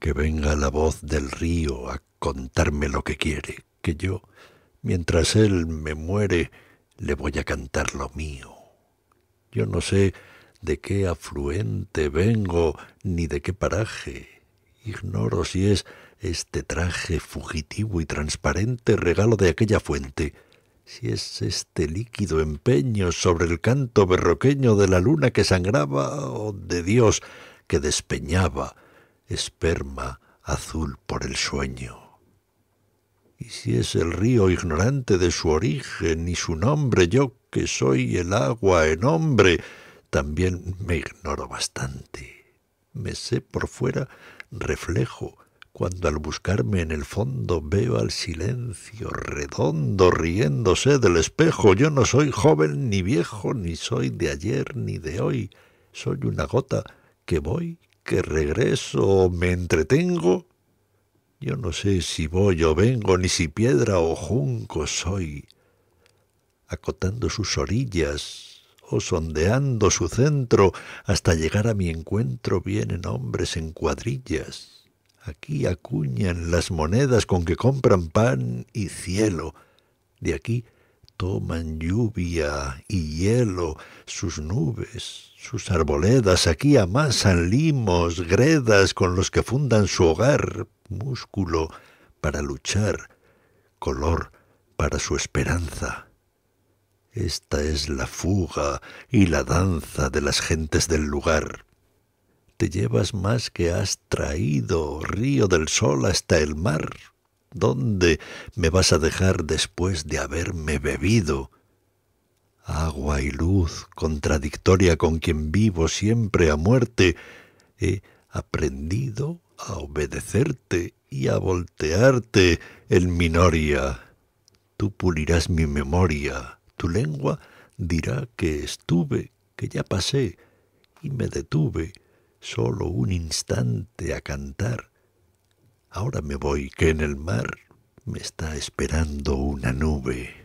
que venga la voz del río a contarme lo que quiere, que yo, mientras él me muere, le voy a cantar lo mío. Yo no sé de qué afluente vengo ni de qué paraje. Ignoro si es este traje fugitivo y transparente regalo de aquella fuente, si es este líquido empeño sobre el canto berroqueño de la luna que sangraba o de Dios que despeñaba esperma azul por el sueño. Y si es el río ignorante de su origen y su nombre, yo que soy el agua en hombre, también me ignoro bastante. Me sé por fuera reflejo, cuando al buscarme en el fondo veo al silencio redondo riéndose del espejo. Yo no soy joven ni viejo, ni soy de ayer ni de hoy. Soy una gota que voy que regreso o me entretengo, yo no sé si voy o vengo, ni si piedra o junco soy, acotando sus orillas o sondeando su centro, hasta llegar a mi encuentro vienen hombres en cuadrillas. Aquí acuñan las monedas con que compran pan y cielo, de aquí toman lluvia y hielo, sus nubes, sus arboledas aquí amasan limos, gredas con los que fundan su hogar, músculo para luchar, color para su esperanza. Esta es la fuga y la danza de las gentes del lugar. Te llevas más que has traído, río del sol hasta el mar, ¿Dónde me vas a dejar después de haberme bebido? Agua y luz, contradictoria con quien vivo siempre a muerte, he aprendido a obedecerte y a voltearte en minoria. Tú pulirás mi memoria, tu lengua dirá que estuve, que ya pasé, y me detuve solo un instante a cantar Ahora me voy, que en el mar me está esperando una nube.